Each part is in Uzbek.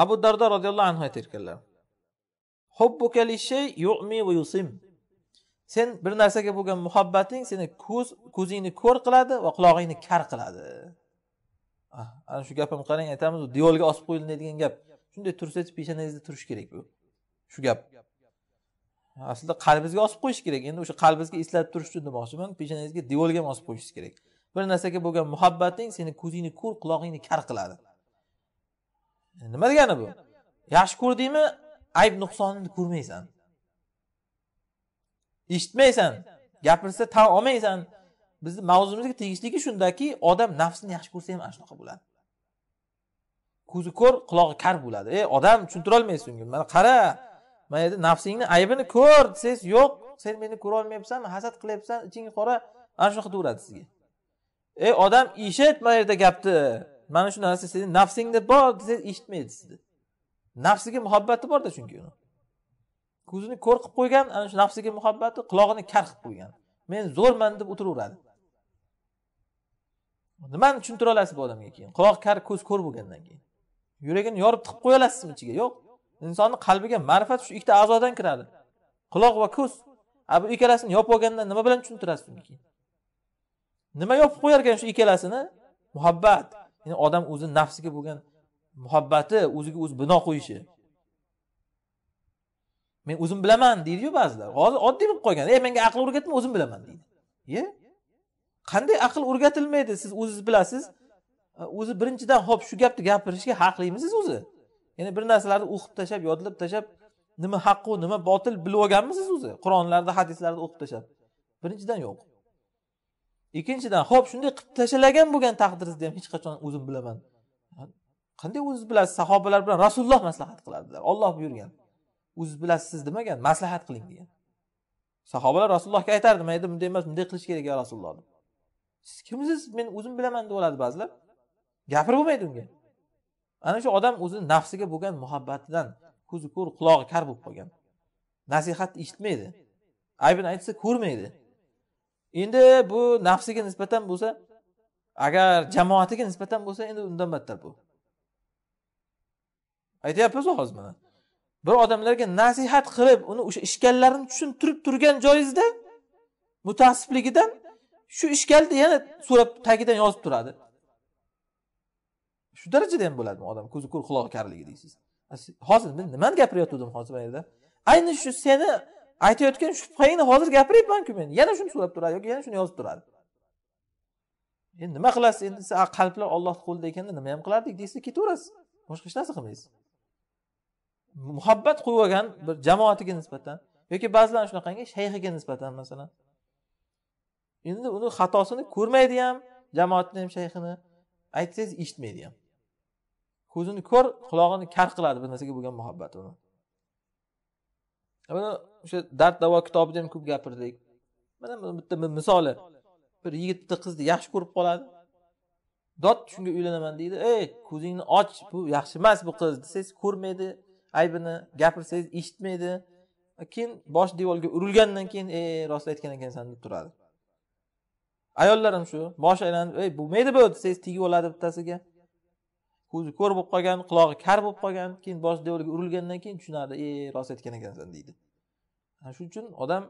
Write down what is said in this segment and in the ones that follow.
abu dardo roziyallohu anhu aytayotganlar sen bir narsaga bo'lgan muhabbating seni ko'z ko'zingni ko'r qiladi va qulog'ingni kar qiladi ah, ana shu gapimni qarang aytamiz devorga osib qo'yiladigan gap shunday tursangiz peshonangizda turishi kerak bu shu gap aslida qalbingizga osib qo'yish kerak endi o'sha qalbingizga eslatib turish uchun demoqchiman peshonangizga devorga ham osib qo'yishingiz kerak bir narsaga bo'lgan muhabbating seni ko'zingni ko'r qulog'ingni kar qiladi E, nima degani bu yaxshi ko'rdingmi ayb nuqsonni ko'rmaysan eshitmaysan gapirsa tan olmaysan bizni mavzumizga tegishligi shundaki odam nafsini yaxshi ko'rsa ham ana shunaqa bo'ladi ko'zi ko'r qulog'i kar bo'ladi e odam tushuntirolmaysiz unga mana qara mana yerda nafsingni aybini ko'r desangiz yo'q sen meni ko'rolmayapsan hasad qilyapsan iching qora ana shunaqa deyaveradi sizga e odam eshit mana yerda gapni mana shu narsa seni nafsingda bor desa eshitmaydi sizni nafsiga muhabbati borda chunki uni ko'zini ko'r qilib qo'ygan ana shu nafsiga muhabbati qulog'ini kar qilib qo'ygan men zo'rman deb o'tiraveradi nimani tushuntira olasiz bu odamga keyin quloq kar ko'z ko'r bo'lgandan keyin yuragini yorib tiqib qo'ya olasizmi ichiga yo'q insonni qalbiga ma'rifat shu ikkita a'zodan kiradi quloq va ko'z a bu ikkalasini yopib olganda nima bilan tushuntirasiz unga keyin nima yopib qo'yarkan shu ikkalasini muhabbat ya'ni odam o'zi nafsiga bo'lgan muhabbati o'ziga o'zi bino qo'yishi men o'zim bilaman deydiyu ba'zilar hozir oddiy bo'lib qolgan ey menga aql o'rgatma o'zim bilaman deydi ye qanday aql o'rgatilmaydi siz o'zingiz bilasiz o'zi birinchidan hop shu gapni gapirishga siz o'zi ya'ni bir narsalarni o'qib tashlab yodlab tashlab nima haqu nima botil bilib olganmisiz o'zi qur'onlarda hadislarda o'qib tashlab birinchidan yo'q ikkinchidan ho'p shunday qilib tashlagan bo'lgan taqdiringizni ham hech qachon o'zim bilaman qanday o'ziz bilasiz sahobalar bilan rasululloh maslahat qiladilar olloh buyurgan o'ziz bilasiz siz demagan maslahat qiling degan sahobalar rasulullohga aytardi mayda bunday emas bunday qilish kerak ya rasululloh deb siz kimsiz men o'zim bilaman deb oladi ba'zilar gapirib bo'lmaydi unga ana shu odam o'zini nafsiga bo'lgan muhabbatidan ko'zi ko'r qulog'i kar bo'lib qolgan nasihatni eshitmaydi aybini aytsa ko'rmaydi endi bu nafsiga nisbatan bo'lsa agar jamoatiga nisbatan bo'lsa endi undan battar bu aytyapmiz hozir mana bir odamlarga nasihat qilib uni o'sha ishkallarini tushuntirib turgan joyingizda mutaassibligidan shu ishkalni yana so'rab tagidan yozib turadi shu darajada ham bo'ladimi odam ko'zi ko'r qulog'i karligi deysiz hozir men nimani gapirayotgandim hozir bu yerda ayni shu seni aytayotgan shubhangni hozir gapiryapmanku men yana shuni so'rab turadi yoki yana shuni yozib turadi endi nima qilasiz endi desa qalblar ollohni qo'lida ekanda nima ham qilardik deysiz ketaverasiz boshqa hech narsa qilmaysiz muhabbat qo'yib olgan bir jamoatiga nisbatan yoki ba'zilar shunaqangi shayxiga nisbatan masalan endi uni xatosini ko'rmaydi ham jamoatni ham shayxini aytsangiz eshitmaydi ham ko'zini ko'r qulog'ini kar qiladi bir narsaga bo'lgan muhabbat uni mana o'sha dard davo kitobida ham ko'p gapirdik mana bitta misoli bir yigit bitta qizni yaxshi ko'rib qoladi dod shunga uylanaman deydi ey ko'zingni och bu yaxshi emas bu qiz desangiz ko'rmaydi aybini gapirsangiz eshitmaydi keyin bosh devorga urilgandan keyin ey rost aytgan ekansan deb turadi ayollar ham shu bosh aylanib ey bo'lmaydi bu desangiz tegib oladi bittasiga ko'zi ko'r bo'lib qolgan qulog'i kar bo'lib qolgan keyin bosh devorga urilgandan keyin tushunadi e rost aytgan ekansan deydi shuning uchun odam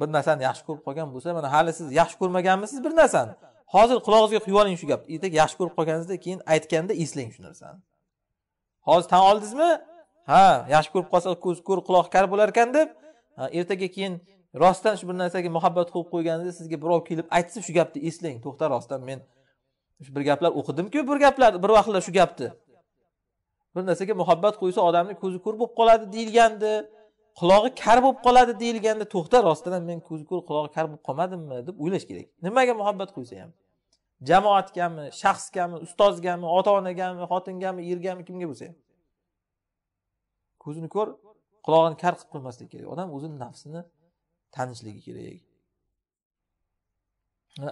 bir narsani yaxshi ko'rib qolgan bo'lsa mana hali siz yaxshi ko'rmaganmisiz bir narsani hozir qulog'ingizga quyib oling shu gapni ertaga yaxshi ko'rib qolganingizda keyin aytganda eslang shu narsani hozir tan oldingizmi ha yaxshi ko'rib qolsa ko'zi ko'r quloq kar bo'lar ekan deb ertaga keyin rostdan shu bir narsaga muhabbat qilib qo'yganingizda sizga birov kelib aytsa shu gapni eslang to'xta rostdan men bir gaplar o'qidimku bir gaplar bir vaqtlar shu gapni bir narsaga muhabbat qo'ysa odamni ko'zi ko'r bo'lib qoladi deyilgandi qulog'i kar bo'lib qoladi deyilganda to'xta rostdan men ko'zi ko'r qulog'i kar bo'lib qolmadimmi deb o'ylash kerak nimaga muhabbat qo'ysa ham jamoatgami shaxsgami ustozgami ota onagami xotingami ergami kimga bo'lsa ham ko'zini ko'r qulog'ini kar qilib qo'ymaslik kerak odam o'zini nafsini tanishligi kerak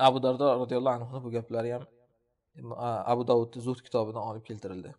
abu dardo roziyallohu anhuni bu gaplari ham abu davudni zuhd kitobidan olib keltirildi